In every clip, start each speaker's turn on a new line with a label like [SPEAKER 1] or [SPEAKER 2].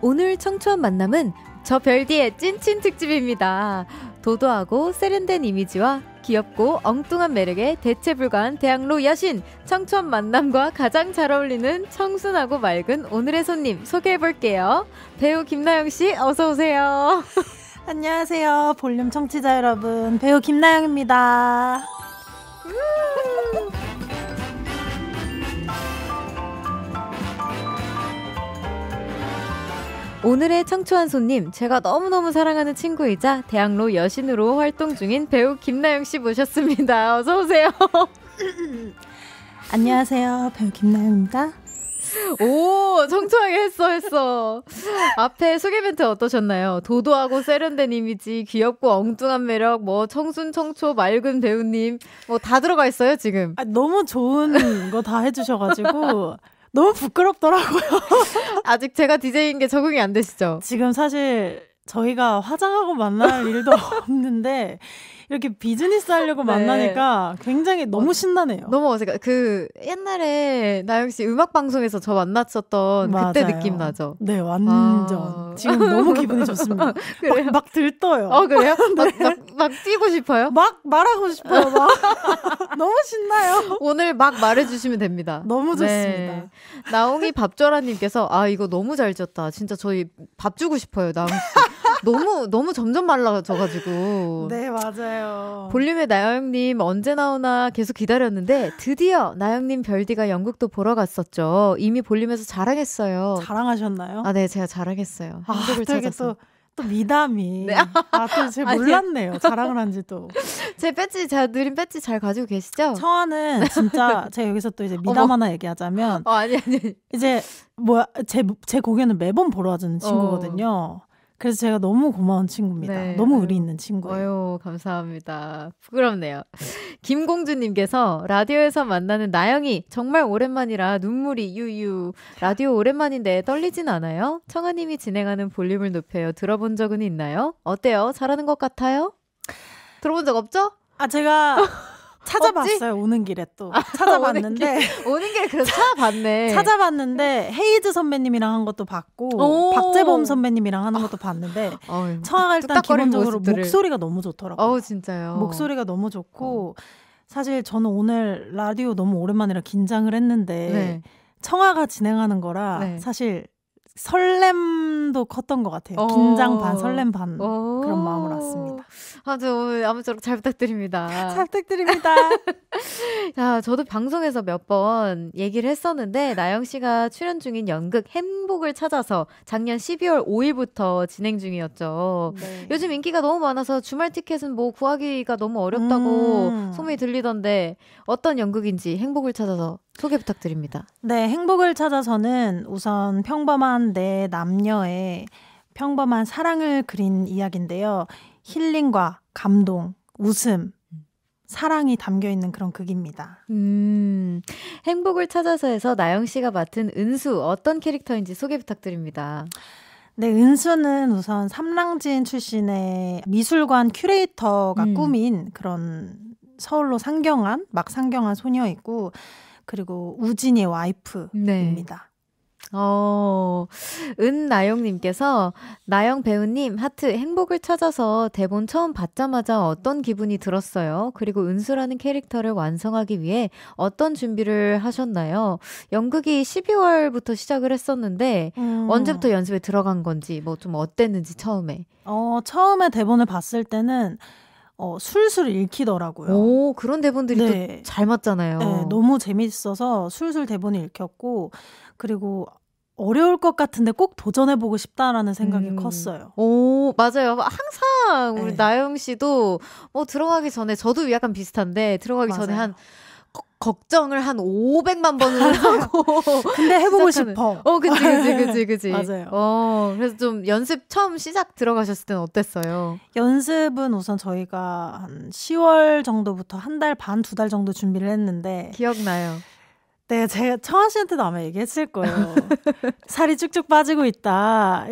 [SPEAKER 1] 오늘 청초한 만남은 저 별디의 찐친 특집입니다. 도도하고 세련된 이미지와 귀엽고 엉뚱한 매력의 대체 불가한 대학로 여신 청춘 만남과 가장 잘 어울리는 청순하고 맑은 오늘의 손님 소개해
[SPEAKER 2] 볼게요. 배우 김나영 씨 어서 오세요. 안녕하세요. 볼륨 청취자 여러분. 배우 김나영입니다.
[SPEAKER 1] 오늘의 청초한 손님, 제가 너무너무 사랑하는 친구이자 대학로 여신으로 활동 중인 배우 김나영 씨 모셨습니다. 어서 오세요. 안녕하세요. 배우 김나영입니다. 오, 청초하게 했어, 했어. 앞에 소개 멘트 어떠셨나요? 도도하고 세련된 이미지, 귀엽고 엉뚱한 매력, 뭐, 청순, 청초, 맑은 배우님, 뭐, 다 들어가 있어요, 지금. 아, 너무 좋은
[SPEAKER 2] 거 다 해주셔가지고. 너무 부끄럽더라고요. 아직 제가 디제이인 게 적응이 안 되시죠? 지금 사실 저희가 화장하고 만날 일도 없는데 이렇게 비즈니스 하려고 네. 만나니까 굉장히 너무 어, 신나네요. 너무 어색해. 그
[SPEAKER 1] 옛날에 나영 씨 음악 방송에서 저 만났었던 맞아요. 그때 느낌 나죠? 네, 아. 완전. 아... 지금 너무 기분이 좋습니다.
[SPEAKER 2] 그래요? 막, 막, 들떠요. 어, 그래요? 네. 막,
[SPEAKER 1] 막, 막 뛰고 싶어요? 막 말하고 싶어요. 막. 너무 신나요. 오늘 막 말해주시면 됩니다. 너무 네. 좋습니다. 네. 나옹이 밥조라님께서 아 이거 너무 잘 지었다. 진짜 저희 밥 주고 싶어요, 나옹 씨. 너무 너무 점점 말라져가지고. 네
[SPEAKER 2] 맞아요.
[SPEAKER 1] 볼륨의 나영님 언제 나오나 계속 기다렸는데 드디어 나영님 별디가 영국도 보러 갔었죠. 이미 볼륨에서 자랑했어요.
[SPEAKER 2] 자랑하셨나요? 아 네
[SPEAKER 1] 제가 자랑했어요. 한국을 아, 찾아서.
[SPEAKER 2] 또 미담이. 네. 아, 또 제가 몰랐네요. 자랑을
[SPEAKER 1] 한지도. 제 배지, 잘 누린 배지 잘 가지고 계시죠? 청 저는 진짜 제가
[SPEAKER 2] 여기서 또 이제 미담 어머. 하나 얘기하자면. 어, 아니, 아니. 이제 뭐야, 제, 제 공연을 매번 보러 와주는 어. 친구거든요. 그래서 제가 너무 고마운 친구입니다. 네. 너무 의리 있는 친구예요. 아유, 감사합니다.
[SPEAKER 1] 부끄럽네요. 김공주님께서 라디오에서 만나는 나영이 정말 오랜만이라 눈물이 유유. 라디오 오랜만인데 떨리진 않아요? 청아님이 진행하는 볼륨을 높여요. 들어본 적은 있나요? 어때요? 잘하는 것 같아요?
[SPEAKER 2] 들어본 적 없죠? 아, 제가 찾아봤어요 오는 길에 또 아, 찾아봤는데 오는 길에 그래서 찾아봤네 찾아봤는데 헤이즈 선배님이랑 한 것도 봤고 박재범 선배님이랑 하는 것도 봤는데 어. 어이, 청아가 뭐 일단 기본적으로 모습들을. 목소리가 너무 좋더라고요. 어 진짜요. 목소리가 너무 좋고 어. 사실 저는 오늘 라디오 너무 오랜만이라 긴장을 했는데 네. 청아가 진행하는 거라 네. 사실 설렘도 컸던 것 같아요. 긴장 반, 어. 설렘 반 어. 그런 마음으로 왔습니다. 아주
[SPEAKER 1] 오늘 아무쪼록 잘 부탁드립니다. 잘 부탁드립니다. 자, 저도 방송에서 몇 번 얘기를 했었는데 나영 씨가 출연 중인 연극 행복을 찾아서 작년 12월 5일부터 진행 중이었죠. 네. 요즘 인기가 너무 많아서 주말 티켓은 뭐 구하기가 너무 어렵다고 음. 소문이 들리던데 어떤 연극인지 행복을 찾아서 소개 부탁드립니다.
[SPEAKER 2] 네, 행복을 찾아서는 우선 평범한 내 남녀의 평범한 사랑을 그린 이야기인데요. 힐링과 감동, 웃음, 사랑이 담겨 있는 그런 극입니다. 음,
[SPEAKER 1] 행복을 찾아서에서 나영 씨가 맡은 은수 어떤 캐릭터인지 소개 부탁드립니다.
[SPEAKER 2] 네, 은수는 우선 삼랑진 출신의 미술관 큐레이터가 음. 꾸민 그런 서울로 상경한 막 상경한 소녀이고 그리고 우진의 와이프입니다. 네.
[SPEAKER 1] 어, 은나영님께서, 나영 배우님, 하트 행복을 찾아서 대본 처음 받자마자 어떤 기분이 들었어요? 그리고 은수라는 캐릭터를 완성하기 위해 어떤 준비를 하셨나요? 연극이 12월부터 시작을 했었는데, 음. 언제부터 연습에 들어간 건지, 뭐 좀 어땠는지 처음에? 어, 처음에 대본을 봤을 때는,
[SPEAKER 2] 어, 술술 읽히더라고요. 오, 그런 대본들이 네. 잘 맞잖아요. 네, 너무 재밌어서 술술 대본을 읽혔고, 그리고 어려울 것 같은데 꼭 도전해보고 싶다라는 생각이 음. 컸어요.
[SPEAKER 1] 오, 맞아요. 항상 우리 네. 나영 씨도 뭐 들어가기 전에, 저도 약간 비슷한데, 들어가기 맞아요. 전에 한 걱정을 한 500만 번을 하고 근데 해보고 시작하는. 싶어. 어, 그치, 그치, 그치, 그치. 맞아요.
[SPEAKER 2] 어, 그래서 좀 연습 처음 시작 들어가셨을 땐 어땠어요? 연습은 우선 저희가 한 10월 정도부터 한 달 반, 두 달 정도 준비를 했는데 기억나요. 네, 제가 청아 씨한테도 아마 얘기했을 거예요. 살이 쭉쭉 빠지고 있다.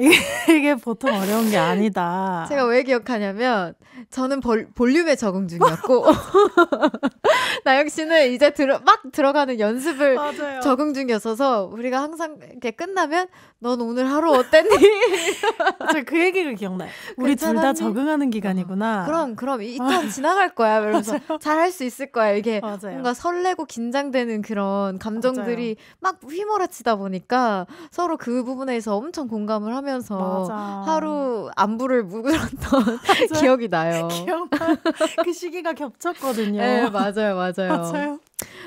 [SPEAKER 2] 이게 보통 어려운 게 아니다. 제가
[SPEAKER 1] 왜 기억하냐면 저는 벌, 볼륨에 적응 중이었고 나영 씨는 이제 들어 막 들어가는 연습을 맞아요. 적응 중이었어서 우리가 항상 이렇게 끝나면 넌 오늘 하루 어땠니?
[SPEAKER 2] 저그 얘기를 기억나요. 우리 둘 다 적응하는 기간이구나.
[SPEAKER 1] 어, 그럼 그럼 이턴 아. 지나갈 거야. 이러면서 잘 할 수 있을 거야. 이게 맞아요. 뭔가 설레고 긴장되는 그런 감정들이 맞아요. 막 휘몰아치다 보니까 서로 그 부분에서 엄청 공감을 하면서 맞아. 하루 안부를 묵었던 기억이 나요. 기억그 시기가 겹쳤거든요. 네, 맞아요, 맞아요. 맞아요.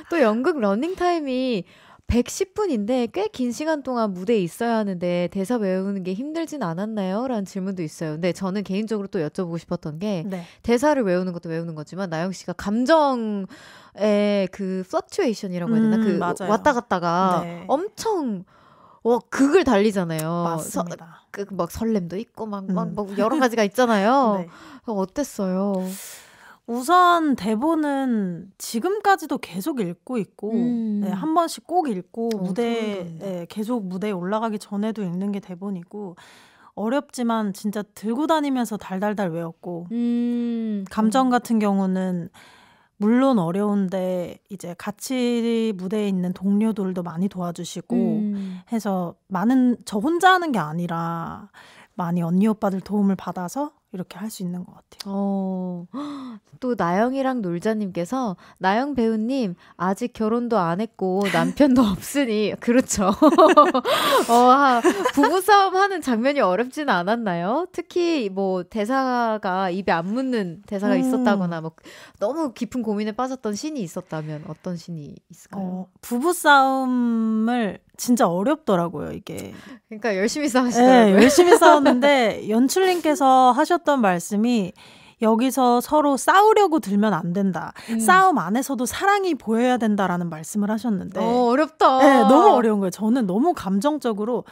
[SPEAKER 1] 또 연극 러닝 타임이 110분인데 꽤 긴 시간 동안 무대에 있어야 하는데 대사 외우는 게 힘들진 않았나요? 라는 질문도 있어요. 근데 저는 개인적으로 또 여쭤보고 싶었던 게 네. 대사를 외우는 것도 외우는 거지만 나영 씨가 감정의 그 플럭츄에이션이라고 해야 되나? 음, 그 맞아요. 왔다 갔다가 네. 엄청 와 극을 달리잖아요. 맞습니다.
[SPEAKER 2] 그막 설렘도 있고 막막 음. 막 여러 가지가 있잖아요.
[SPEAKER 1] 네. 어땠어요?
[SPEAKER 2] 우선 대본은 지금까지도 계속 읽고 있고 음. 네, 한 번씩 꼭 읽고 어, 무대 네, 계속 무대에 올라가기 전에도 읽는 게 대본이고 어렵지만 진짜 들고 다니면서 달달달 외웠고 음. 감정 같은 경우는 물론 어려운데 이제 같이 무대에 있는 동료들도 많이 도와주시고 음. 해서 많은 저 혼자 하는 게 아니라 많이 언니 오빠들 도움을 받아서 이렇게 할 수 있는 것 같아요. 어,
[SPEAKER 1] 또 나영이랑 놀자님께서 나영 배우님 아직 결혼도 안 했고 남편도 없으니 그렇죠. 어, 부부 싸움 하는 장면이 어렵진 않았나요? 특히 뭐 대사가 입에 안 묻는 대사가 음. 있었다거나 뭐 너무 깊은 고민에 빠졌던 신이 있었다면 어떤 신이 있을까요?
[SPEAKER 2] 어, 부부 싸움을 진짜 어렵더라고요 이게.
[SPEAKER 1] 그러니까 열심히 싸우시더라고요. 네, 열심히
[SPEAKER 2] 싸웠는데 연출님께서 하셨 해주셨던 말씀이 여기서 서로 싸우려고 들면 안 된다. 음. 싸움 안에서도 사랑이 보여야 된다라는 말씀을 하셨는데. 어, 렵다 네, 너무 어려운 거예요. 저는 너무 감정적으로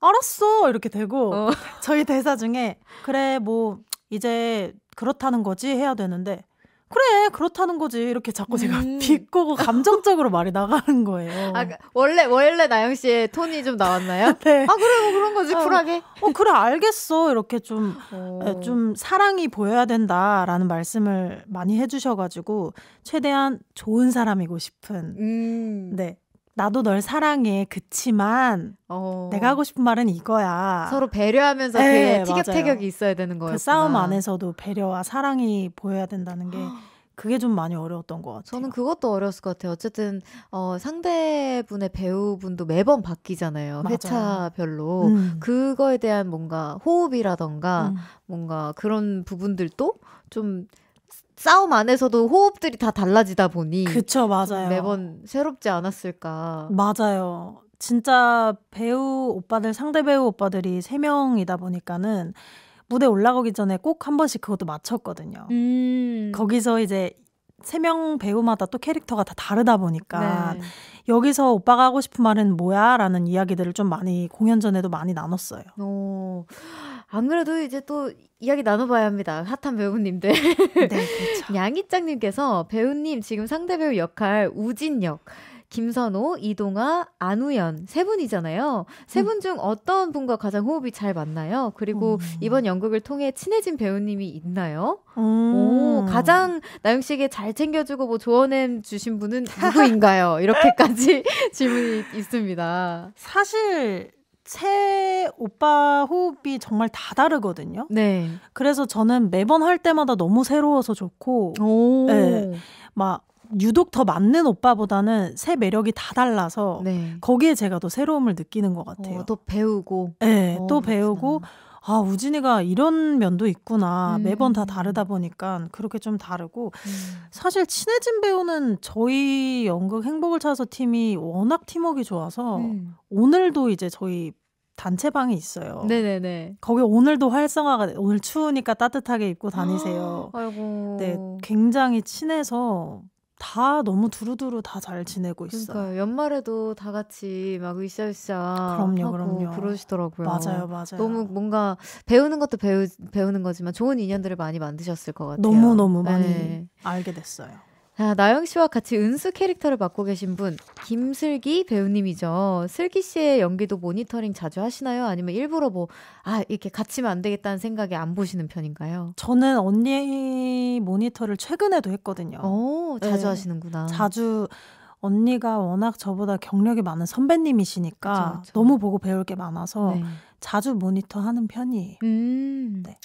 [SPEAKER 2] 알았어 이렇게 되고 어. 저희 대사 중에 그래 뭐 이제 그렇다는 거지 해야 되는데 그래 그렇다는 거지 이렇게 자꾸 제가 음. 비꼬고 감정적으로 말이 나가는 거예요. 아, 그 원래 원래 나영 씨의 톤이 좀 나왔나요? 네. 아 그래 뭐 그런 거지 아, 쿨하게. 어 그래 알겠어 이렇게 좀좀 어. 좀 사랑이 보여야 된다라는 말씀을 많이 해주셔가지고 최대한 좋은 사람이고 싶은 음. 네 나도 널 사랑해. 그치만
[SPEAKER 1] 어... 내가 하고
[SPEAKER 2] 싶은 말은 이거야. 서로 배려하면서 네, 그 티격태격이 있어야 되는 거예요. 그 싸움 안에서도 배려와 사랑이 보여야 된다는 게 아. 그게 좀 많이 어려웠던 것 같아요. 저는 그것도 어려웠을 것 같아요. 어쨌든 어,
[SPEAKER 1] 상대분의 배우분도 매번 바뀌잖아요. 맞아요. 회차별로 음. 그거에 대한 뭔가 호흡이라던가 음. 뭔가 그런 부분들도 좀 싸움 안에서도 호흡들이 다 달라지다 보니 그쵸 맞아요 매번 새롭지
[SPEAKER 2] 않았을까 맞아요 진짜 배우 오빠들 상대 배우 오빠들이 세 명이다 보니까는 무대 올라가기 전에 꼭 한 번씩 그것도 맞췄거든요. 음. 거기서 이제 세 명 배우마다 또 캐릭터가 다 다르다 보니까 네. 여기서 오빠가 하고 싶은 말은 뭐야? 라는 이야기들을 좀 많이 공연 전에도 많이 나눴어요.
[SPEAKER 1] 오. 어. 안 그래도 이제 또 이야기 나눠봐야 합니다. 핫한 배우님들. 네, 그렇죠. 양희짱님께서 배우님 지금 상대 배우 역할 우진 역. 김선호, 이동아, 안우연 세 분이잖아요. 세 분중 음. 어떤 분과 가장 호흡이 잘 맞나요? 그리고 오. 음. 이번 연극을 통해 친해진 배우님이 있나요? 오. 음. 오 가장 나영 씨에게 잘 챙겨주고 뭐 조언해 주신 분은 누구인가요?
[SPEAKER 2] 이렇게까지 질문이 있습니다. 사실 세 오빠 호흡이 정말 다 다르거든요. 네. 그래서 저는 매번 할 때마다 너무 새로워서 좋고, 오. 네, 막 유독 더 맞는 오빠보다는 새 매력이 다 달라서 네. 거기에 제가 더 새로움을 느끼는 것 같아요. 어, 또 배우고, 네, 어, 또 배우고. 그렇구나. 아, 우진이가 이런 면도 있구나. 음. 매번 다 음. 다르다 보니까 그렇게 좀 다르고. 음. 사실 친해진 배우는 저희 연극 행복을 찾아서 팀이 워낙 팀웍이 좋아서 음. 오늘도 이제 저희 단체방이 있어요. 네 네네. 거기 오늘도 활성화가 돼. 오늘 추우니까 따뜻하게 입고 다니세요.
[SPEAKER 1] 아이고.
[SPEAKER 2] 네, 굉장히 친해서 다 너무 두루두루 다 잘 지내고 있어요. 그러니까 연말에도 다 같이 막 으쌰으쌰 그럼요, 그럼요. 그러시더라고요. 맞아요, 맞아요. 너무
[SPEAKER 1] 뭔가 배우는 것도 배우 배우는 거지만 좋은 인연들을 많이 만드셨을 것 같아요. 너무 너무 많이 네.
[SPEAKER 2] 알게 됐어요.
[SPEAKER 1] 자, 나영 씨와 같이 은수 캐릭터를 맡고 계신 분, 김슬기 배우님이죠. 슬기 씨의 연기도 모니터링 자주 하시나요? 아니면 일부러 뭐, 아, 이렇게 갇히면 안 되겠다는 생각에 안 보시는 편인가요? 저는 언니
[SPEAKER 2] 모니터를 최근에도 했거든요. 오, 자주 네. 하시는구나. 자주, 언니가 워낙 저보다 경력이 많은 선배님이시니까 그쵸, 그쵸. 너무 보고 배울 게 많아서 네. 자주 모니터하는 편이에요. 음. 네.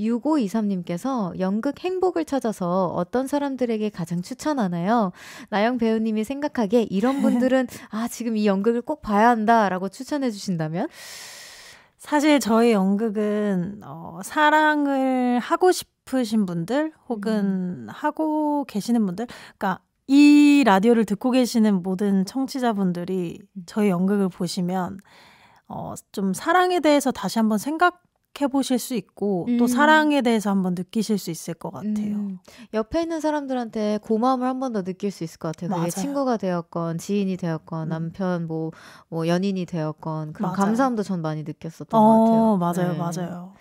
[SPEAKER 2] 6523님께서 연극 행복을
[SPEAKER 1] 찾아서 어떤 사람들에게 가장 추천하나요? 나영 배우님이 생각하기에 이런
[SPEAKER 2] 분들은 아, 지금 이 연극을 꼭 봐야 한다라고 추천해 주신다면? 사실 저희 연극은 어, 사랑을 하고 싶으신 분들 혹은 음. 하고 계시는 분들 그러니까 이 라디오를 듣고 계시는 모든 청취자분들이 음. 저희 연극을 보시면 어, 좀 사랑에 대해서 다시 한번 생각해 보실 수 있고 음. 또 사랑에 대해서 한번 느끼실 수 있을 것 같아요. 음.
[SPEAKER 1] 옆에 있는 사람들한테 고마움을 한 번 더 느낄 수 있을 것 같아요. 그 맞아요. 친구가 되었건 지인이 되었건 음. 남편 뭐, 뭐 연인이 되었건 그런 맞아요. 감사함도 전 많이 느꼈었던 어, 것 같아요. 맞아요, 네. 맞아요.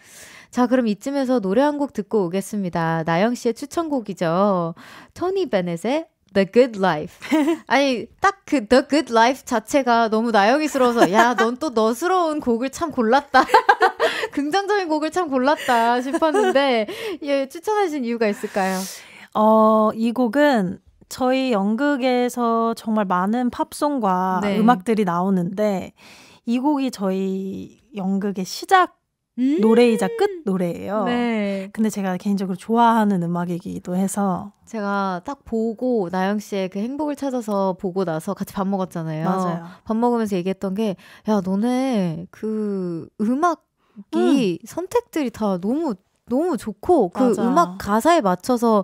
[SPEAKER 1] 자, 그럼 이쯤에서 노래 한 곡 듣고 오겠습니다. 나영 씨의 추천곡이죠. 토니 베넷의 The Good Life. 아니 딱 그 The Good Life 자체가 너무 나영이스러워서 야 넌 또 너스러운 곡을 참 골랐다.
[SPEAKER 2] 긍정적인 곡을 참 골랐다 싶었는데 예, 추천하신 이유가 있을까요? 어, 이 곡은 저희 연극에서 정말 많은 팝송과 네. 음악들이 나오는데 이 곡이 저희 연극의 시작 음~ 노래이자 끝 노래예요. 네. 근데 제가 개인적으로 좋아하는 음악이기도 해서
[SPEAKER 1] 제가 딱 보고 나영 씨의 그 행복을 찾아서 보고 나서 같이 밥 먹었잖아요. 맞아요. 밥 먹으면서 얘기했던 게 야 너네 그 음악 이 음. 선택들이 다 너무 너무 좋고 그 맞아. 음악 가사에 맞춰서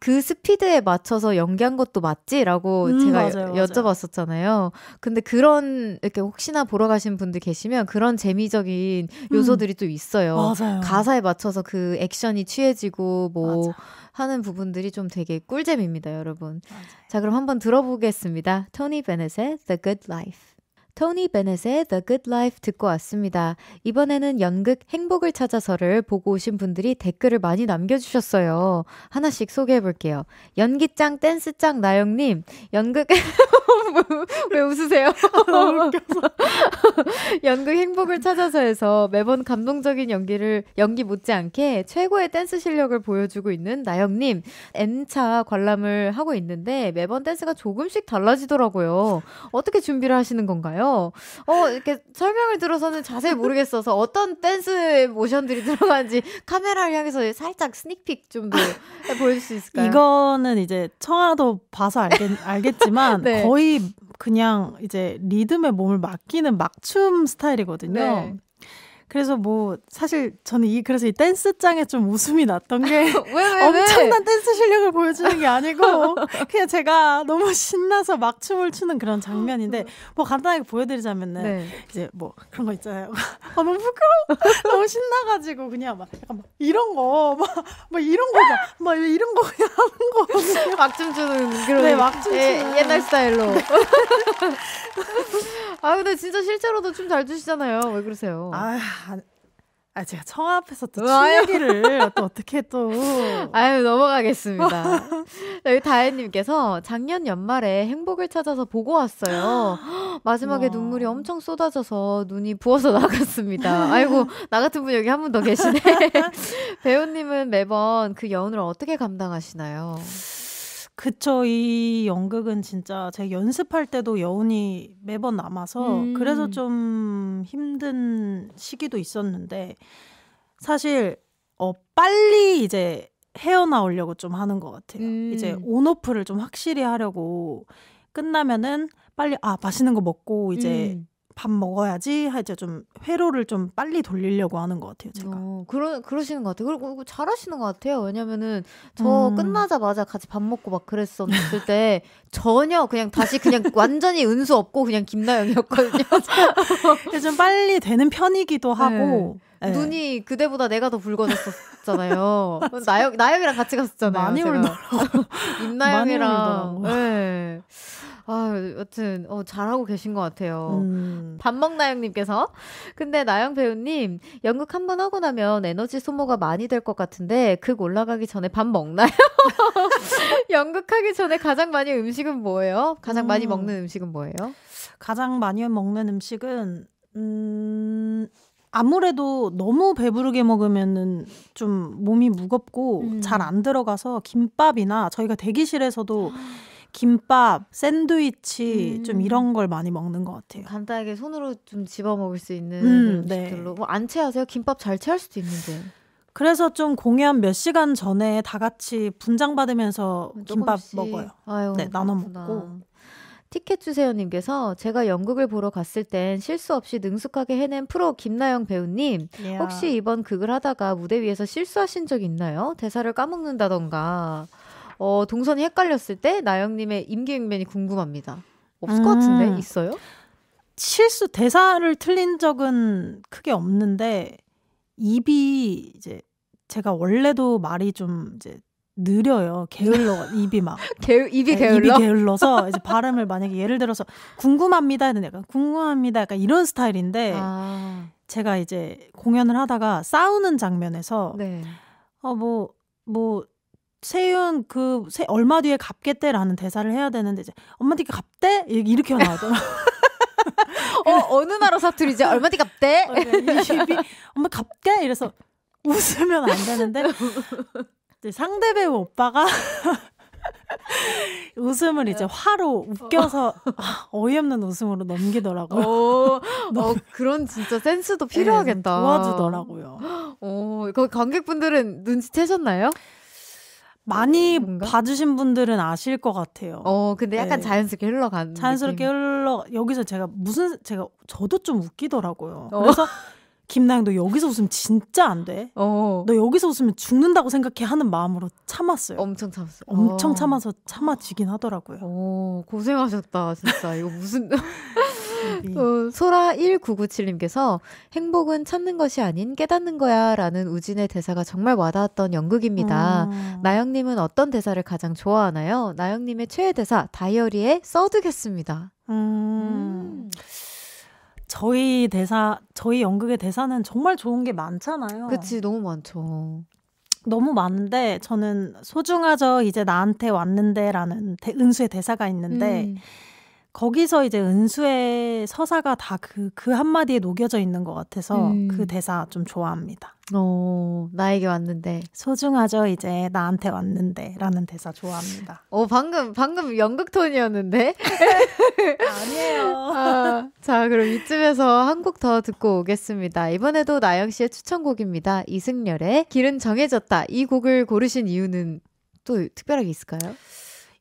[SPEAKER 1] 그 스피드에 맞춰서 연기한 것도 맞지라고 음, 제가 맞아요, 여, 쭤봤었잖아요 근데 그런 이렇게 혹시나 보러 가신 분들 계시면 그런 재미적인 음. 요소들이 음. 또 있어요. 맞아요. 가사에 맞춰서 그 액션이 취해지고 뭐 맞아. 하는 부분들이 좀 되게 꿀잼입니다, 여러분. 맞아요. 자, 그럼 한번 들어보겠습니다. 토니 베넷의 The Good Life. 토니 베넷의 The Good Life 듣고 왔습니다. 이번에는 연극 행복을 찾아서를 보고 오신 분들이 댓글을 많이 남겨주셨어요. 하나씩 소개해 볼게요. 연기짱 댄스짱 나영님 연극 왜 웃으세요? 연극 행복을 찾아서에서 매번 감동적인 연기를 연기 못지않게 최고의 댄스 실력을 보여주고 있는 나영님 n 차 관람을 하고 있는데 매번 댄스가 조금씩 달라지더라고요. 어떻게 준비를 하시는 건가요? 있는요 어, 이렇게 설명을 들어서는 자세히 모르겠어서 어떤 댄스 모션들이 들어간지 카메라를 향해서 살짝 스닉픽 좀 보여줄 수 있을까요?
[SPEAKER 2] 이거는 이제 청아도 봐서 알겠, 지만 네. 거의 그냥 이제 리듬에 몸을 맡기는 막춤 스타일이거든요. 네. 그래서 뭐 사실 저는 이 그래서 이 댄스장에 좀 웃음이 났던 게 왜, 왜, 엄청난 왜? 댄스 실력을 보여주는 게 아니고 그냥 제가 너무 신나서 막춤을 추는 그런 장면인데 뭐 간단하게 보여드리자면은 네. 이제 뭐 그런 거 있잖아요. 아 너무 부끄러워. 너무 신나가지고 그냥 막 약간 막 이런 거 막 막 이런 거 막 막 이런 거 그냥 하는 거 막춤 추는 그런 네, 막춤 추는 예, 예, 옛날
[SPEAKER 1] 스타일로. 네. 아 근데 진짜 실제로도 춤 잘 추시잖아요. 왜 그러세요? 아
[SPEAKER 2] 아, 제가 청아앞에서 또 아, 친얘기를 또
[SPEAKER 1] 어떻게 또 아유 넘어가겠습니다. 여기 다혜님께서 작년 연말에 행복을 찾아서 보고 왔어요. 마지막에 와 눈물이 엄청 쏟아져서 눈이 부어서 나갔습니다. 아이고 나 같은 분 여기 한 분 더 계시네. 배우님은 매번 그 여운을 어떻게
[SPEAKER 2] 감당하시나요? 그쵸. 이 연극은 진짜 제가 연습할 때도 여운이 매번 남아서 음. 그래서 좀 힘든 시기도 있었는데 사실 어 빨리 이제 헤어나오려고 좀 하는 것 같아요. 음. 이제 온오프를 좀 확실히 하려고 끝나면은 빨리 아 맛있는 거 먹고 이제 음. 밥 먹어야지 하여튼 좀 회로를 좀 빨리 돌리려고 하는 것 같아요 제가 어,
[SPEAKER 1] 그러 그러시는 것 같아요 그리고 잘하시는 것 같아요 왜냐면은 저 음. 끝나자마자 같이 밥 먹고 막 그랬었을 때 전혀 그냥 다시 그냥 완전히 은수 없고 그냥 김나영이었거든요 그래서 좀 빨리 되는 편이기도 네. 하고 네. 눈이 그대보다 내가 더 붉어졌었잖아요. 나영 나영이랑 같이 갔었잖아요. 많이 울더라고. 임나영이랑. 예. 네. 아, 여튼 어, 잘하고 계신 것 같아요. 음. 밥먹나영님께서 근데 나영 배우님 연극 한 번 하고 나면 에너지 소모가 많이 될 것 같은데 극 올라가기 전에 밥 먹나요? 연극하기 전에 가장 많이 음식은 뭐예요? 가장 음. 많이 먹는 음식은
[SPEAKER 2] 뭐예요? 가장 많이 먹는 음식은 음. 아무래도 너무 배부르게 먹으면은 좀 몸이 무겁고 음. 잘안 들어가서 김밥이나 저희가 대기실에서도 김밥, 샌드위치 음. 좀 이런 걸 많이 먹는 것 같아요.
[SPEAKER 1] 간단하게 손으로 좀 집어 먹을 수 있는 음, 그 식들로. 네.
[SPEAKER 2] 뭐안 체하세요? 김밥 잘 체할 수도 있는데. 그래서 좀 공연 몇 시간 전에 다 같이 분장 받으면서 김밥 먹어요. 아유, 네, 나눠 먹고. 티켓
[SPEAKER 1] 주세요님께서 제가 연극을 보러 갔을 땐 실수 없이 능숙하게 해낸 프로 김나영 배우님 혹시 이번 극을 하다가 무대 위에서 실수하신 적 있나요? 대사를 까먹는다던가 어, 동선이 헷갈렸을 때 나영님의 임기응변이 궁금합니다. 없을 음. 것 같은데 음. 있어요?
[SPEAKER 2] 실수 대사를 틀린 적은 크게 없는데 입이 이제 제가 원래도 말이 좀 이제 느려요. 게을러 입이 막 게, 입이 네, 게을러 입이 게을러서 이제 발음을 만약에 예를 들어서 궁금합니다 하는 약간 궁금합니다 약간 이런 스타일인데 아. 제가 이제 공연을 하다가 싸우는 장면에서 네. 어 뭐뭐 뭐, 뭐 세윤 그 세, 얼마 뒤에 갚겠대라는 대사를 해야 되는데 이제 엄마 뒤에 갚대 이렇게 나오더라. 어 어느 나라 사투리지? 얼마 뒤 갚대? 어, 네. 엄마 갚대 이래서 웃으면 안 되는데 이제 상대 배우 오빠가 웃음을 이제 네. 화로 웃겨서 어. 아, 어이없는 웃음으로 넘기더라고요. 어, 어, 그런 진짜 센스도 필요하겠다. 네, 도와주더라고요.
[SPEAKER 1] 어, 그 관객분들은 눈치채셨나요?
[SPEAKER 2] 많이 뭔가? 봐주신 분들은 아실 것 같아요. 어, 근데 약간 네. 자연스럽게 흘러가는. 자연스럽게 느낌. 흘러, 여기서 제가 무슨, 제가, 저도 좀 웃기더라고요. 어. 그래서, 김나영, 너 여기서 웃으면 진짜 안 돼. 어. 너 여기서 웃으면 죽는다고 생각해 하는 마음으로 참았어요. 엄청 참았어요. 엄청 아. 참아서 참아지긴 하더라고요. 오, 어, 고생하셨다,
[SPEAKER 1] 진짜. 이거 무슨. 네. 어, 소라1997님께서 행복은 찾는 것이 아닌 깨닫는 거야 라는 우진의 대사가 정말 와닿았던 연극입니다. 음. 나영님은 어떤 대사를 가장 좋아하나요? 나영님의 최애 대사 다이어리에 써두겠습니다.
[SPEAKER 2] 음. 음. 저희 대사, 저희 연극의 대사는 정말 좋은 게 많잖아요. 그치, 너무 많죠. 너무 많은데 저는 소중하죠 이제 나한테 왔는데라는 대, 은수의 대사가 있는데 음. 거기서 이제 은수의 서사가 다그그 그 한마디에 녹여져 있는 것 같아서 그 음. 그 대사 좀 좋아합니다. 어, 나에게 왔는데 소중하죠 이제 나한테 왔는데라는 대사 좋아합니다. 어 방금 방금 연극 톤이었는데 아니에요.
[SPEAKER 1] 아, 자 그럼 이쯤에서 한 곡 더 듣고 오겠습니다. 이번에도 나영 씨의 추천곡입니다. 이승열의 길은 정해졌다 이 곡을 고르신 이유는
[SPEAKER 2] 또 특별하게 있을까요?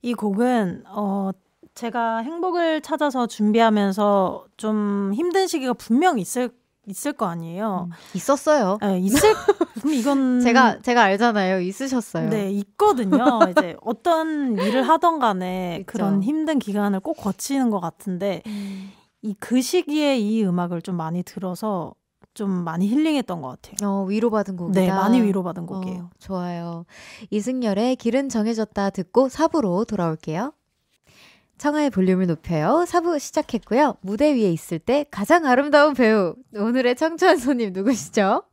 [SPEAKER 2] 이 곡은 어 제가 행복을 찾아서 준비하면서 좀 힘든 시기가 분명 있을 있을 거 아니에요. 음,
[SPEAKER 1] 있었어요. 네, 있을 이건 제가 제가 알잖아요. 있으셨어요. 네,
[SPEAKER 2] 있거든요. 이제 어떤 일을 하던 간에 그쵸. 그런 힘든 기간을 꼭 거치는 것 같은데 음. 이그 시기에 이 음악을 좀 많이 들어서 좀 많이 힐링했던 것 같아요. 어, 위로받은 곡이다. 네, 많이 위로받은 곡이에요. 어, 좋아요.
[SPEAKER 1] 이승열의 길은 정해졌다 듣고 4부로 돌아올게요. 청하의 볼륨을 높여요. 4부 시작했고요. 무대 위에 있을 때 가장 아름다운 배우. 오늘의 청한 손님 누구시죠?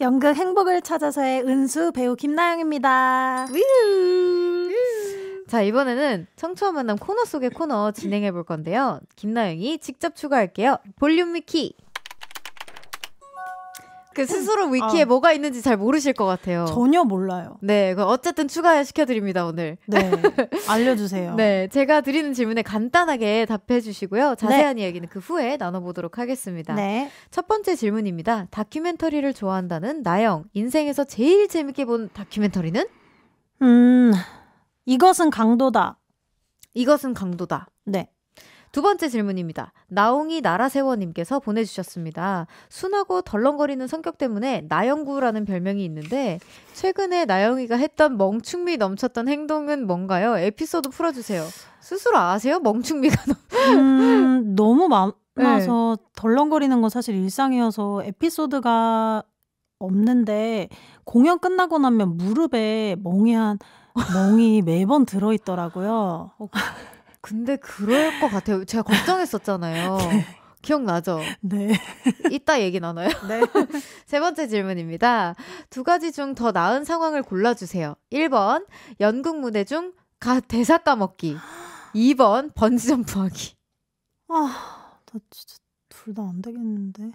[SPEAKER 1] 연극 행복을 찾아서의 은수 배우 김나영입니다. 위우. 자, 이번에는 청초한 만남 코너 속의 코너 진행해 볼 건데요. 김나영이 직접 추가할게요. 볼륨 위키. 그 음. 스스로 위키에 아. 뭐가 있는지 잘 모르실 것 같아요. 전혀 몰라요. 네, 어쨌든 추가 시켜드립니다 오늘. 네, 알려주세요. 네, 제가 드리는 질문에 간단하게 답해주시고요. 자세한 네. 이야기는 그 후에 나눠보도록 하겠습니다. 네. 첫 번째 질문입니다. 다큐멘터리를 좋아한다는 나영, 인생에서 제일 재밌게 본 다큐멘터리는? 음, 이것은 강도다. 이것은 강도다. 네. 두 번째 질문입니다. 나옹이 나라세워님께서 보내주셨습니다. 순하고 덜렁거리는 성격 때문에 나영구라는 별명이 있는데 최근에 나영이가 했던 멍충미 넘쳤던 행동은 뭔가요? 에피소드 풀어주세요. 스스로 아세요? 멍충미가 너무
[SPEAKER 2] 음, 너무 많아서 네. 덜렁거리는 건 사실 일상이어서 에피소드가 없는데 공연 끝나고 나면 무릎에 멍이 한 멍이 매번 들어있더라고요. 어, 근데 그럴 것 같아요.
[SPEAKER 1] 제가 걱정했었잖아요. 네. 기억나죠? 네. 이따 얘기 나눠요. 네. 세 번째 질문입니다. 두 가지 중 더 나은 상황을 골라주세요. 1번, 연극 무대 중 가, 대사 까먹기. 2번, 번지점프하기.
[SPEAKER 2] 아, 나 진짜 둘 다 안 되겠는데.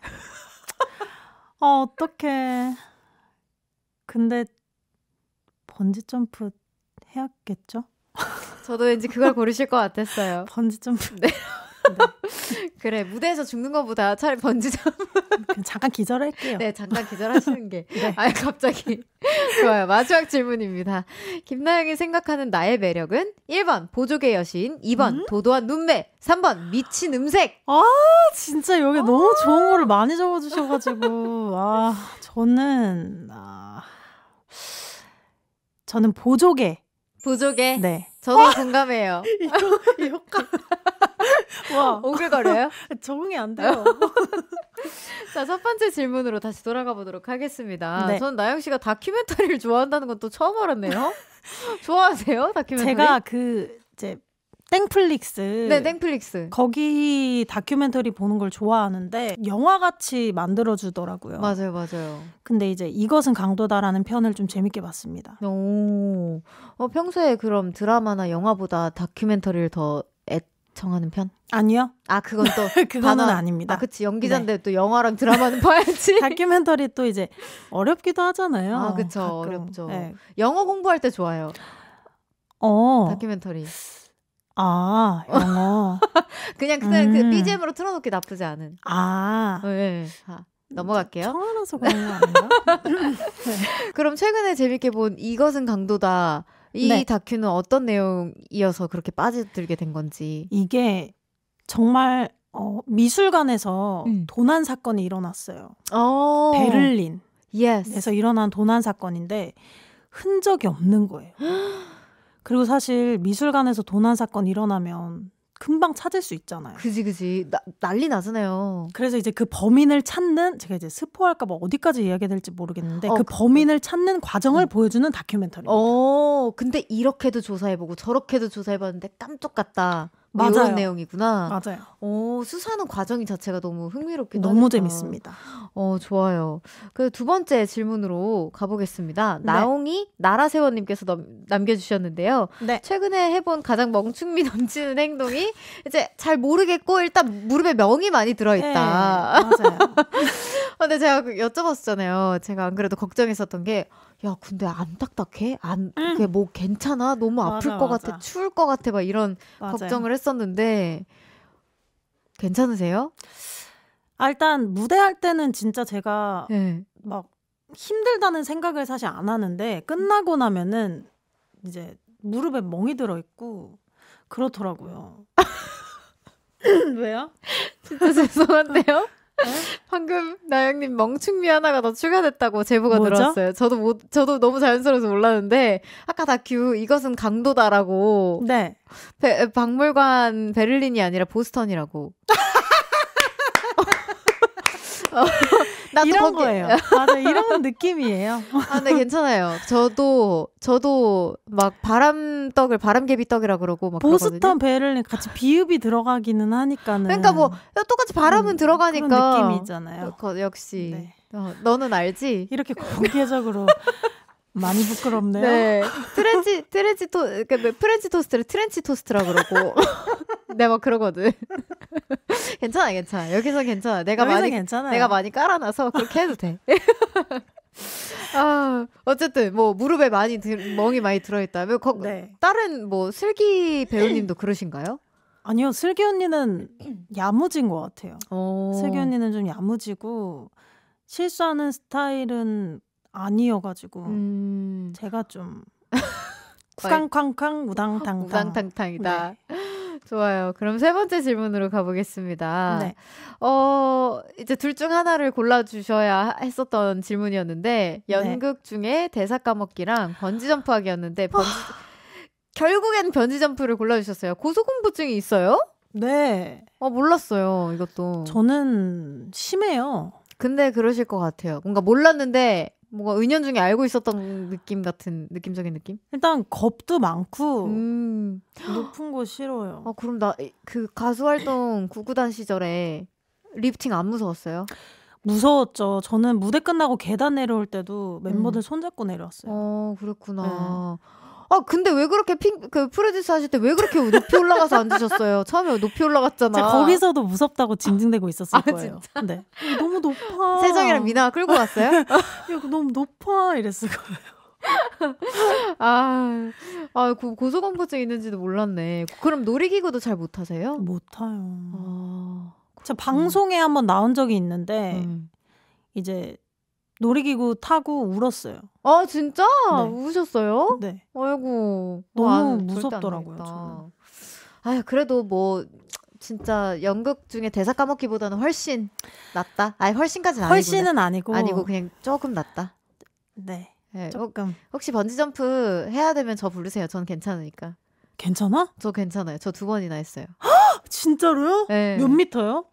[SPEAKER 2] 아, 어떡해. 근데, 번지점프 해야겠죠?
[SPEAKER 1] 저도 왠지 그걸 고르실 것 같았어요. 번지 점프. 네. 네. 그래 무대에서 죽는 것보다 차라리 번지점 프 잠깐 기절할게요. 네 잠깐 기절하시는 게. 네. 아 갑자기 좋아요. 마지막 질문입니다. 김나영이 생각하는 나의 매력은 1번 보조개 여신, 2번 음? 도도한 눈매, 3번
[SPEAKER 2] 미친 음색. 아 진짜 여기 아~ 너무 좋은 거를 많이 적어주셔가지고 아 저는 아 저는 보조개. 보조개. 네. 저도 와! 공감해요. 이,
[SPEAKER 1] 효, 이 효과. 와. 옹글거려요? 적응이 안 돼요. 자, 첫 번째 질문으로 다시 돌아가 보도록 하겠습니다. 네. 전 나영 씨가 다큐멘터리를 좋아한다는 건 또 처음 알았네요. 좋아하세요? 다큐멘터리? 제가 그 이제
[SPEAKER 2] 땡플릭스. 네, 땡플릭스. 거기 다큐멘터리 보는 걸 좋아하는데 영화 같이 만들어 주더라고요. 맞아요, 맞아요. 근데 이제 이것은 강도다라는 편을 좀 재밌게 봤습니다.
[SPEAKER 1] 오. 어, 평소에 그럼 드라마나 영화보다 다큐멘터리를 더 애청하는 편? 아니요. 아, 그건 또 그거는 단어... 아닙니다. 아, 그치 연기자인데 네. 또 영화랑 드라마는 봐야지.
[SPEAKER 2] 다큐멘터리
[SPEAKER 1] 또 이제 어렵기도 하잖아요. 아, 그쵸 가 어렵죠. 네. 영어 공부할 때 좋아요. 어. 다큐멘터리. 아, 영어. 그냥 그냥 그 음. 그 BGM으로 틀어놓기 나쁘지 않은. 아. 네. 아, 넘어갈게요. 청아라서 그런 거 아닌가? 네. 그럼 최근에 재밌게 본 이것은 강도다.
[SPEAKER 2] 이 네. 다큐는 어떤 내용이어서 그렇게 빠져들게 된 건지. 이게 정말 어, 미술관에서 음. 도난 사건이 일어났어요. 오. 어. 베를린. 예스. 에서 일어난 도난 사건인데 흔적이 없는 거예요. 그리고 사실 미술관에서 도난 사건 일어나면 금방 찾을 수 있잖아요. 그지 그지 나, 난리 나잖아요. 그래서 이제 그 범인을 찾는 제가 이제 스포할까봐 어디까지 이야기 될지 모르겠는데 어, 그, 그 범인을 찾는 과정을 음. 보여주는 다큐멘터리. 어 근데 이렇게도 조사해보고 저렇게도 조사해봤는데 깜짝 같다. 맞아요. 이런 내용이구나.
[SPEAKER 1] 맞아요. 어, 수사하는 과정이 자체가 너무 흥미롭게 너무 하겠다. 재밌습니다. 어, 좋아요. 그두 번째 질문으로 가보겠습니다. 네. 나홍이 나라세원님께서 남겨주셨는데요. 네. 최근에 해본 가장 멍충미 넘치는 행동이 이제 잘 모르겠고 일단 무릎에 명이 많이 들어있다. 네, 맞아요. 아, 근데 제가 그 여쭤봤잖아요. 제가 안 그래도 걱정했었던 게, 야, 근데 안 딱딱해? 안, 응. 그게 뭐 괜찮아? 너무 아플 맞아, 것 맞아. 같아, 추울 것 같아, 막 이런 맞아요. 걱정을 했었는데,
[SPEAKER 2] 괜찮으세요? 아, 일단 무대할 때는 진짜 제가 네. 막 힘들다는 생각을 사실 안 하는데, 끝나고 나면은 이제 무릎에 멍이 들어있고, 그렇더라고요. 왜요? 진짜 죄송한데요? 방금 나영님 멍충미
[SPEAKER 1] 하나가 더 추가됐다고 제보가 뭐죠? 들었어요. 저도 못, 저도 너무 자연스러워서 몰랐는데 아까 다큐 이것은 강도다라고. 네. 배, 박물관 베를린이 아니라 보스턴이라고.
[SPEAKER 2] 어. 이런 거예요. 맞아 이런 느낌이에요. 아, 네,
[SPEAKER 1] 괜찮아요. 저도 저도 막 바람 떡을 바람개비 떡이라 그러고 막 보스턴 배를 같이 비읍이 들어가기는 하니까는. 그러니까 뭐 똑같이 바람은 음, 들어가니까 그런 느낌이잖아요. 그, 역시. 네. 어, 너는 알지? 이렇게 공개적으로 많이 부끄럽네요. 네. 트렌치, 트렌치 토, 그러니까 프렌치 토스트를 트렌치 토스트라 그러고. 내가 막 네, 뭐 그러거든. 괜찮아, 괜찮아. 여기서 괜찮아. 내가 여기서 많이, 괜찮아요. 내가 많이 깔아놔서 그렇게 해도 돼. 아, 어쨌든 뭐 무릎에 많이 들, 멍이 많이 들어있다면
[SPEAKER 2] 거, 네. 다른 뭐 슬기 배우님도 그러신가요? 아니요, 슬기 언니는 야무진 것 같아요. 오. 어. 슬기 언니는 좀 야무지고 실수하는 스타일은 아니어가지고 음. 제가 좀쾅쾅쾅 우당탕탕 우당탕탕이다. 네. 좋아요. 그럼 세 번째 질문으로
[SPEAKER 1] 가보겠습니다. 네. 어 이제 둘 중 하나를 골라 주셔야 했었던 질문이었는데 네. 연극 네. 중에 대사 까먹기랑 번지 점프하기였는데 번지 결국엔 번지 점프를 골라 주셨어요. 고소공포증이 있어요? 네. 어 몰랐어요. 이것도 저는 심해요. 근데 그러실 것 같아요. 뭔가 몰랐는데 뭔가 은연중에 알고 있었던 느낌 같은 느낌적인 느낌? 일단 겁도 많고 음. 높은 거 싫어요. 아 그럼 나 그 가수 활동
[SPEAKER 2] 구구단 시절에 리프팅 안 무서웠어요? 무서웠죠. 저는 무대 끝나고 계단 내려올 때도 멤버들 음. 손잡고 내려왔어요.
[SPEAKER 1] 어, 그렇구나 네. 아 근데 왜 그렇게 핑 그 프로듀스 하실 때 왜 그렇게 높이 올라가서 앉으셨어요? 처음에 높이 올라갔잖아. 거기서도
[SPEAKER 2] 무섭다고 징징대고 있었을 아, 거예요. 진짜? 네. 너무 높아. 세정이랑 미나 끌고 왔어요? 야, 너무 높아 이랬을 거예요. 아,
[SPEAKER 1] 아 고, 고소공포증 있는지도 몰랐네. 그럼 놀이기구도 잘 못하세요? 못타요. 아,
[SPEAKER 2] 저 방송에 한번 나온 적이 있는데 음. 이제 놀이기구 타고 울었어요.
[SPEAKER 1] 아 진짜 네. 우셨어요? 네. 아이고 너무 와, 무섭더라고요. 저는. 아 그래도 뭐 진짜 연극 중에 대사 까먹기보다는 훨씬 낫다. 아니 훨씬까지는 아니고 훨씬은 아니고 아니고 그냥 조금 낫다. 네. 네. 조금 혹시 번지 점프 해야 되면 저 부르세요. 전 괜찮으니까. 괜찮아? 저 괜찮아요. 저 두 번이나 했어요. 진짜로요? 네. 몇 미터요?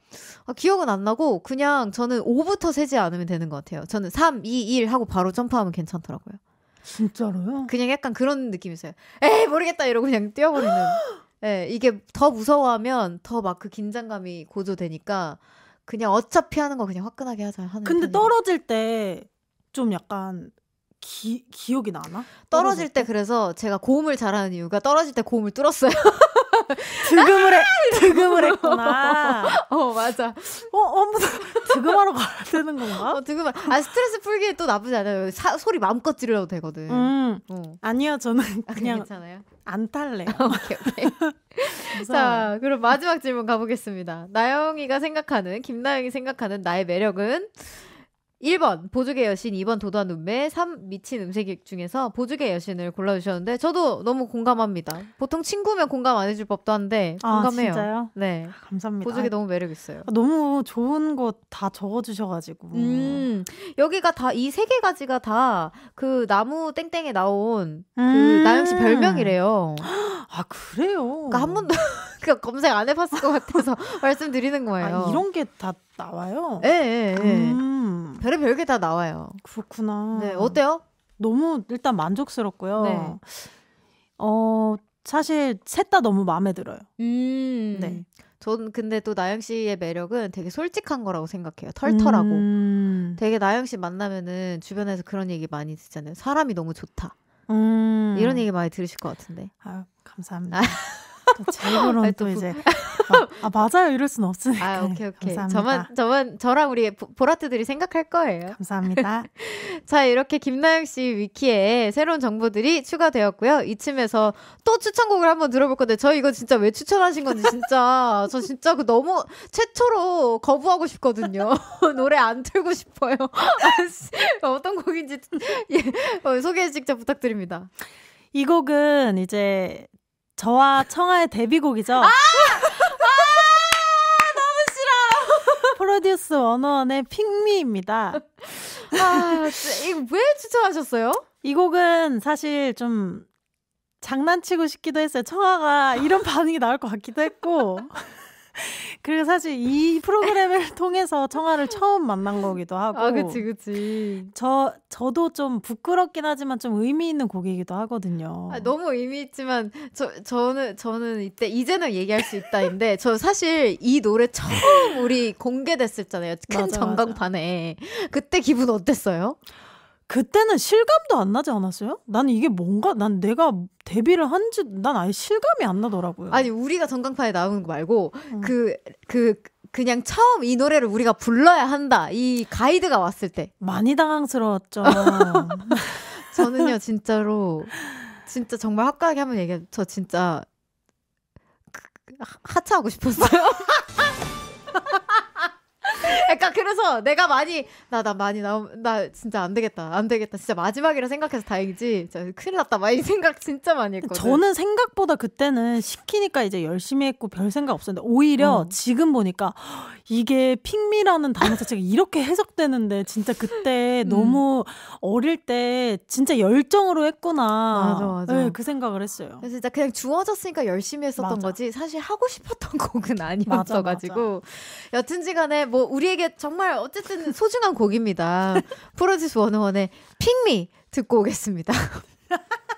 [SPEAKER 1] 아, 기억은 안 나고 그냥 저는 5부터 세지 않으면 되는 것 같아요. 저는 3, 2, 1 하고 바로 점프하면 괜찮더라고요. 진짜로요? 그냥 약간 그런 느낌이 있요 에이 모르겠다 이러고 그냥 뛰어버리는. 네, 이게 더 무서워하면 더 막 그 긴장감이 고조되니까 그냥 어차피 하는 거 그냥 화끈하게 하자 하는.
[SPEAKER 2] 근데 편이에 떨어질 때 좀 약간 기, 기억이 나나? 떨어질, 떨어질 때?
[SPEAKER 1] 때 그래서 제가 고음을 잘하는 이유가 떨어질 때 고음을 뚫었어요.
[SPEAKER 2] 드음을 아, 해, 득음을 했구나.
[SPEAKER 1] 어, 맞아. 어, 엄마, 어, 뭐, 득음하러 가야 되는 건가? 어, 득음, 아, 스트레스 풀기에 또 나쁘지 않아요. 사, 소리 마음껏 지르려도 되거든. 음. 어. 아니요, 저는 아, 그냥. 괜찮아요? 안 탈래요. 아, 오케이,
[SPEAKER 2] 오케이. 자,
[SPEAKER 1] 그럼 마지막 질문 가보겠습니다. 나영이가 생각하는, 김나영이 생각하는 나의 매력은? 1번 보조개 여신, 2번 도도한 눈매, 3 미친 음색 중에서 보조개 여신을 골라주셨는데 저도 너무 공감합니다. 보통 친구면 공감 안 해줄 법도 한데 아, 공감해요. 아, 진짜요? 네, 아, 감사합니다.
[SPEAKER 2] 보조개 너무 매력 있어요. 아, 너무 좋은 거 다 적어주셔가지고 음,
[SPEAKER 1] 여기가 다 이 세 개 가지가 다 그 나무 땡땡에 나온 그 음~ 나영 씨 별명이래요. 아 그래요? 그러니까 한 번도 그러 그러니까 검색 안 해봤을 것 같아서 말씀드리는 아, 거예요. 이런
[SPEAKER 2] 게 다 나와요? 네. 음~ 별의별 게 다 나와요. 그렇구나. 네, 어때요? 너무 일단 만족스럽고요. 네. 어, 사실 셋 다 너무 마음에 들어요. 음. 네. 전
[SPEAKER 1] 근데 또 나영 씨의 매력은 되게 솔직한 거라고 생각해요. 털털하고.
[SPEAKER 2] 음.
[SPEAKER 1] 되게 나영 씨 만나면은 주변에서 그런 얘기 많이 듣잖아요. 사람이 너무 좋다.
[SPEAKER 2] 음. 이런 얘기 많이 들으실 것 같은데. 아, 감사합니다. 제이브론 또, 이제 아, 아, 맞아요 이럴 수는 없으니까. 아 오케이 오케이. 감사합니다.
[SPEAKER 1] 저만 저만 저랑 우리 보라트들이 생각할 거예요. 감사합니다. 자 이렇게 김나영 씨 위키에 새로운 정보들이 추가되었고요. 이쯤에서 또 추천곡을 한번 들어볼 건데 저 이거 진짜 왜 추천하신 건지 진짜 저 진짜 그 너무 최초로 거부하고 싶거든요. 노래 안 틀고 싶어요.
[SPEAKER 2] 어떤 곡인지 예, 어, 소개 직접 부탁드립니다. 이 곡은 이제 저와 청하의 데뷔곡이죠. 아! 아! 너무 싫어. 프로듀스 원어원의 핑미입니다. 아, 왜 추천하셨어요? 이 곡은 사실 좀 장난치고 싶기도 했어요. 청하가 이런 반응이 나올 것 같기도 했고. 그리고 사실 이 프로그램을 통해서 청아를 처음 만난 거기도 하고. 아, 그치, 그치. 저, 저도 좀 부끄럽긴 하지만 좀 의미 있는 곡이기도 하거든요. 아, 너무
[SPEAKER 1] 의미 있지만, 저, 저는, 저는 이때, 이제는 얘기할 수 있다인데, 저 사실 이 노래 처음 우리 공개됐었잖아요. 큰 전광판에. 그때 기분
[SPEAKER 2] 어땠어요? 그때는 실감도 안 나지 않았어요? 나는 이게 뭔가 난 내가 데뷔를 한 지 난 아예 실감이 안 나더라고요. 아니 우리가 전광판에 나오는 거 말고 그그 음. 그,
[SPEAKER 1] 그, 그냥 처음 이 노래를 우리가 불러야 한다 이 가이드가 왔을 때 많이 당황스러웠죠. 저는요 진짜로 진짜 정말 확고하게 한번 얘기해 저 진짜 그, 하차하고 싶었어요. 약간 그래서 내가 많이 나 나 많이 나 나 진짜 안 되겠다 안 되겠다 진짜 마지막이라 생각해서 다행이지 진짜 큰일 났다 많이 생각 진짜 많이 했거든. 저는
[SPEAKER 2] 생각보다 그때는 시키니까 이제 열심히 했고 별 생각 없었는데 오히려 어. 지금 보니까 이게 핑미라는 단어 자체가 이렇게 해석되는데 진짜 그때 음. 너무 어릴 때 진짜 열정으로 했구나. 맞아 맞아. 네, 그 생각을
[SPEAKER 1] 했어요. 그래서 진짜 그냥 주어졌으니까 열심히 했었던 맞아. 거지 사실 하고 싶었던 곡은 아니었어가지고 여튼지간에 뭐 우리에게 정말 어쨌든 소중한 곡입니다. 프로듀스 101의 핑미 듣고 오겠습니다.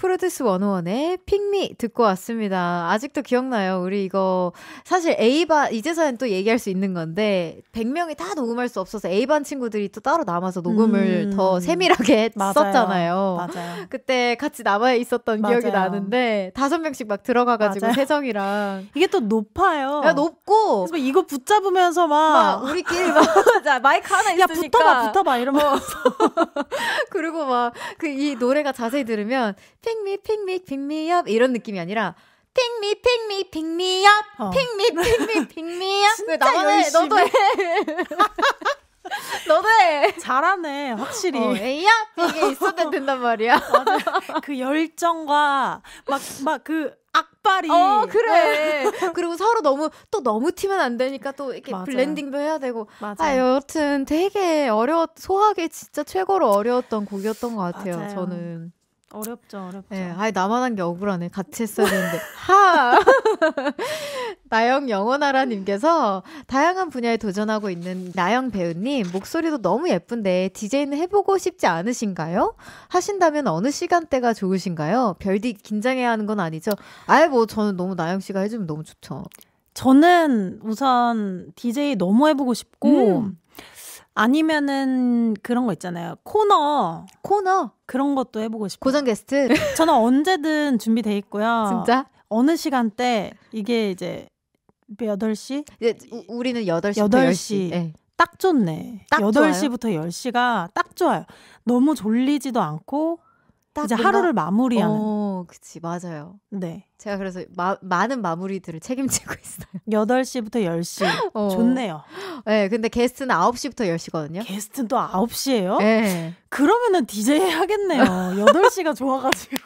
[SPEAKER 1] 프로듀스 101의 핑미 듣고 왔습니다. 아직도 기억나요. 우리 이거 사실 A반 이제서야 또 얘기할 수 있는 건데 100명이 다 녹음할 수 없어서 A반 친구들이 또 따로 남아서 녹음을 음. 더 세밀하게 맞아요. 썼잖아요. 맞아요. 그때 같이 남아 있었던 맞아요. 기억이 나는데 다섯 명씩 막 들어가 가지고 세정이랑 이게 또 높아요. 야, 높고 그래서 이거 붙잡으면서 막, 막 우리끼리 막 마이크 하나 있으니까 야 붙어봐 붙어봐 이러면서 그리고 막그 이 노래가 자세히 들으면 핑미 핑미 핑미업 이런 느낌이 아니라 핑미 핑미 핑미업 어. 핑미 핑미 핑미업 왜 나만 해 너도 해
[SPEAKER 2] 너도 해. 잘하네, 확실히. 어, 에이야? 이게 있어도 된단 말이야. 맞아. 그 열정과, 막, 막 그, 악발이. 어, 그래. 네. 그리고 서로 너무, 또
[SPEAKER 1] 너무 튀면 안 되니까 또 이렇게 맞아요. 블렌딩도 해야 되고. 맞아요. 아, 여튼 되게 어려웠, 소화하기 진짜 최고로 어려웠던 곡이었던 것 같아요, 맞아요. 저는.
[SPEAKER 2] 어렵죠, 어렵죠.
[SPEAKER 1] 네, 아예 나만 한게 억울하네. 같이 했어야 되는데. 하! 나영 영원하라님께서 다양한 분야에 도전하고 있는 나영 배우님, 목소리도 너무 예쁜데, 디제는 해보고 싶지 않으신가요? 하신다면 어느 시간대가 좋으신가요? 별디 긴장해야 하는 건 아니죠? 아예 뭐 저는 너무 나영 씨가 해주면 너무 좋죠. 저는
[SPEAKER 2] 우선 디제 너무 해보고 싶고, 음. 아니면은 그런 거 있잖아요. 코너. 코너? 그런 것도 해보고 싶어요. 고정 게스트? 저는 언제든 준비돼 있고요. 진짜? 어느 시간대 이게 이제 8시? 이제 예, 우리는 8시부터 8시. 10시. 예. 딱 좋네. 딱 8시부터 좋아요? 10시가 딱 좋아요. 너무 졸리지도 않고 딱 이제 하루를 마무리하는.
[SPEAKER 1] 어, 그치 맞아요. 네. 제가 그래서 마, 많은 마무리들을 책임지고 있어요. 8시부터 10시. 어. 좋네요. 네, 근데 게스트는 9시부터 10시거든요. 게스트는 또 9시예요? 네. 예. 그러면은 DJ 해야겠네요. 8시가 좋아가지고.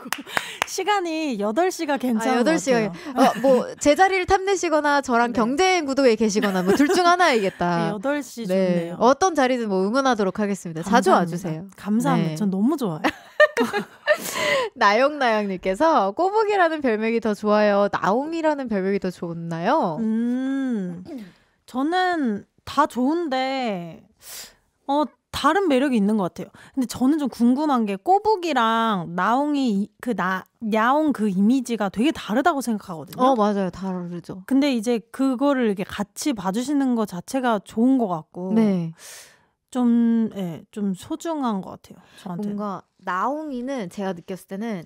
[SPEAKER 2] 시간이 8시가 괜찮아요. 아, 8시가. 어, 뭐,
[SPEAKER 1] 제자리를 탐내시거나 저랑 네. 경쟁 구도에 계시거나 뭐 둘 중 하나이겠다. 8시 좋네요. 네. 어떤 자리든 뭐 응원하도록 하겠습니다. 감사합니다. 자주 와주세요. 감사합니다. 네. 전
[SPEAKER 2] 너무 좋아요.
[SPEAKER 1] 나영나영님께서 꼬북이라는 별명이 더 좋아요. 나옹이라는 별명이 더 좋나요? 음,
[SPEAKER 2] 저는 다 좋은데 어 다른 매력이 있는 것 같아요. 근데 저는 좀 궁금한 게 꼬북이랑 나옹이 그나 야옹 그 이미지가 되게 다르다고 생각하거든요. 어 맞아요, 다르죠. 근데 이제 그거를 이렇게 같이 봐주시는 것 자체가 좋은 것 같고, 네. 좀, 예, 좀 소중한 것 같아요. 저한테 뭔가 나옹이는 제가 느꼈을 때는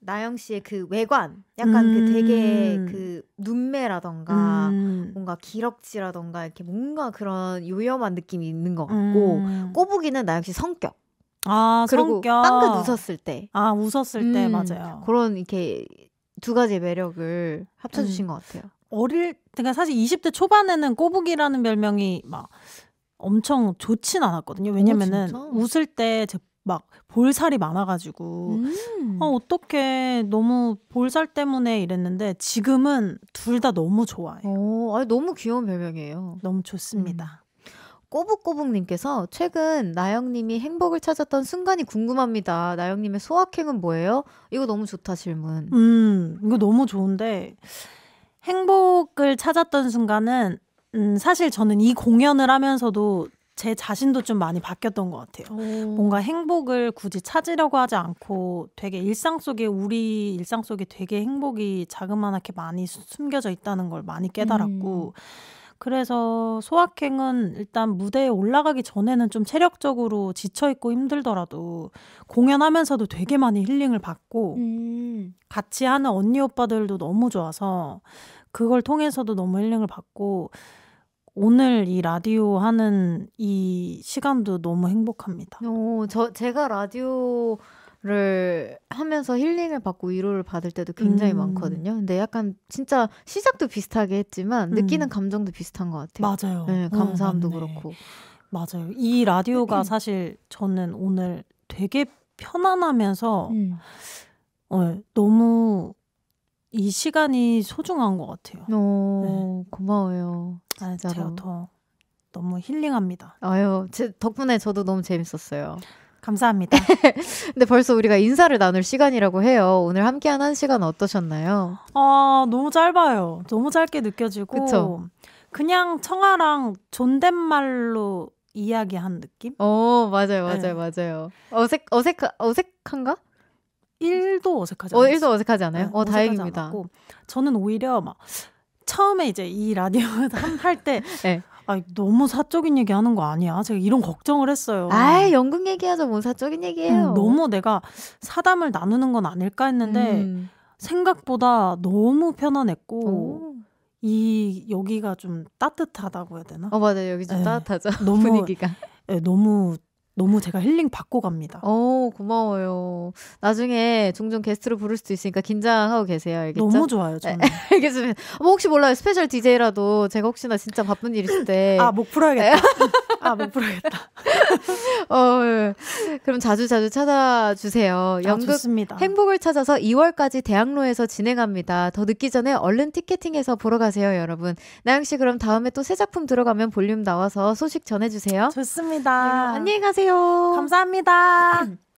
[SPEAKER 2] 나영
[SPEAKER 1] 씨의 그 외관, 약간 음. 그 되게 음. 그 눈매라던가 음. 뭔가 기럭지라던가 이렇게 뭔가 그런 요염한 느낌이 있는 것 같고 음. 꼬부기는 나영 씨 성격. 아, 그리고 성격. 땅끝 웃었을 때. 아, 웃었을 때 음, 맞아요. 그런
[SPEAKER 2] 이렇게 두 가지 매력을 합쳐주신 음. 것 같아요. 어릴 그러니까 사실 20대 초반에는 꼬부기라는 별명이 막 엄청 좋진 않았거든요. 왜냐면은 오, 어, 웃을 때제 볼살이 많아가지고 음. 아, 어, 어떻게 너무 볼살 때문에 이랬는데 지금은 둘 다 너무 좋아해요. 어, 아니, 너무 귀여운 별명이에요. 너무 좋습니다. 음.
[SPEAKER 1] 꼬북꼬북님께서 최근 나영님이 행복을 찾았던 순간이 궁금합니다. 나영님의 소확행은 뭐예요? 이거 너무 좋다 질문.
[SPEAKER 2] 음, 이거 너무 좋은데 행복을 찾았던 순간은 음, 사실 저는 이 공연을 하면서도 제 자신도 좀 많이 바뀌었던 것 같아요. 오. 뭔가 행복을 굳이 찾으려고 하지 않고 되게 일상 속에 우리 일상 속에 되게 행복이 자그마하게 많이 숨겨져 있다는 걸 많이 깨달았고 음. 그래서 소확행은 일단 무대에 올라가기 전에는 좀 체력적으로 지쳐있고 힘들더라도 공연하면서도 되게 많이 힐링을 받고 음. 같이 하는 언니 오빠들도 너무 좋아서 그걸 통해서도 너무 힐링을 받고 오늘 이 라디오 하는 이 시간도 너무 행복합니다.
[SPEAKER 1] 오, 어, 저 제가 라디오 를 하면서 힐링을 받고 위로를 받을 때도 굉장히 음. 많거든요. 근데 약간 진짜 시작도 비슷하게 했지만 음. 느끼는 감정도
[SPEAKER 2] 비슷한 것 같아요. 맞아요. 네, 어, 감사함도 어, 그렇고. 맞아요. 이 라디오가 음. 사실 저는 오늘 되게 편안하면서 음. 어, 너무 이 시간이 소중한 것 같아요. 오, 어, 네. 고마워요. 아니 제가 더 너무 힐링합니다. 아유, 제 덕분에 저도 너무
[SPEAKER 1] 재밌었어요. 감사합니다. 근데 벌써 우리가 인사를 나눌 시간이라고 해요. 오늘 함께한 한 시간 어떠셨나요?
[SPEAKER 2] 아, 너무 짧아요. 너무 짧게 느껴지고. 그쵸? 그냥 청아랑 존댓말로 이야기한 느낌? 어, 맞아요, 네. 맞아요, 네. 맞아요. 어색, 어색, 어색한가? 1도 어색하지 않아요. 어, 1도 어색하지 않아요? 네, 어, 다행입니다. 않았고, 저는 오히려 막 처음에 이제 이 라디오 를 할때 네. 아, 너무 사적인 얘기 하는 거 아니야? 제가 이런 걱정을 했어요. 아, 연극 얘기하자 뭔 사적인 얘기예요. 음, 너무 내가 사담을 나누는 건 아닐까 했는데 음. 생각보다 너무 편안했고 오. 이 여기가 좀 따뜻하다고 해야 되나? 어 맞아요 여기 좀 네. 따뜻하죠 너무, 분위기가. 네, 너무 너무 제가 힐링 받고 갑니다.
[SPEAKER 1] 어, 고마워요. 나중에 종종 게스트로 부를 수도 있으니까 긴장하고 계세요. 알겠죠? 너무 좋아요, 저는. 네. 알겠습니다. 뭐 혹시 몰라요. 스페셜 DJ라도 제가 혹시나 진짜 바쁜 일 있을 때. 아, 못 풀어야겠다. 네. 아, 못 풀어야겠다. 어, 예. 그럼 자주 자주 찾아주세요. 아, 연극 아, 좋습니다. 행복을 찾아서 2월까지 대학로에서 진행합니다. 더 늦기 전에 얼른 티켓팅해서 보러 가세요, 여러분. 나영씨, 그럼 다음에 또 새 작품 들어가면 볼륨 나와서 소식 전해주세요. 좋습니다. 네, 안녕히 가세요. 감사합니다.